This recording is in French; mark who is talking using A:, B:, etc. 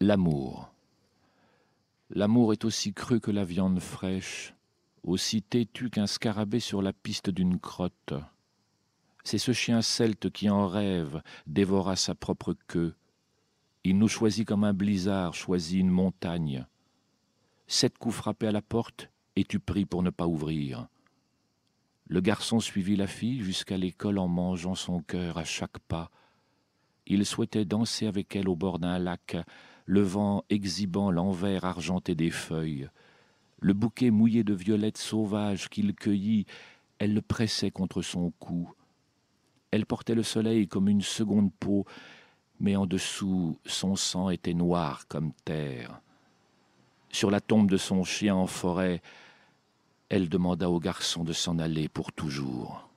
A: L'amour. L'amour est aussi cru que la viande fraîche, aussi têtu qu'un scarabée sur la piste d'une crotte. C'est ce chien celte qui, en rêve, dévora sa propre queue. Il nous choisit comme un blizzard choisit une montagne. Sept coups frappés à la porte, et tu pries pour ne pas ouvrir. Le garçon suivit la fille jusqu'à l'école en mangeant son cœur à chaque pas. Il souhaitait danser avec elle au bord d'un lac, le vent exhibant l'envers argenté des feuilles. Le bouquet mouillé de violettes sauvages qu'il cueillit, elle le pressait contre son cou. Elle portait le soleil comme une seconde peau, mais en dessous son sang était noir comme terre. Sur la tombe de son chien en forêt, elle demanda au garçon de s'en aller pour toujours.